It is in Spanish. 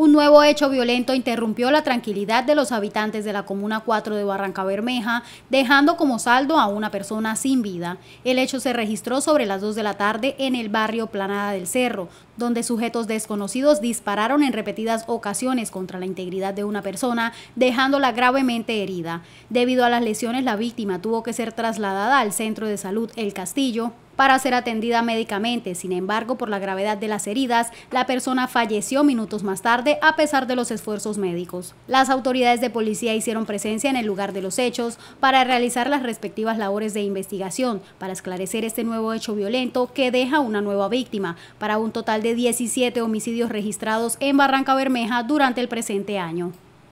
Un nuevo hecho violento interrumpió la tranquilidad de los habitantes de la Comuna 4 de Barranca Bermeja, dejando como saldo a una persona sin vida. El hecho se registró sobre las 2 de la tarde en el barrio Planada del Cerro, donde sujetos desconocidos dispararon en repetidas ocasiones contra la integridad de una persona, dejándola gravemente herida. Debido a las lesiones, la víctima tuvo que ser trasladada al Centro de Salud El Castillo para ser atendida médicamente. Sin embargo, por la gravedad de las heridas, la persona falleció minutos más tarde a pesar de los esfuerzos médicos. Las autoridades de policía hicieron presencia en el lugar de los hechos para realizar las respectivas labores de investigación para esclarecer este nuevo hecho violento que deja una nueva víctima para un total de 17 homicidios registrados en Barranca Bermeja durante el presente año.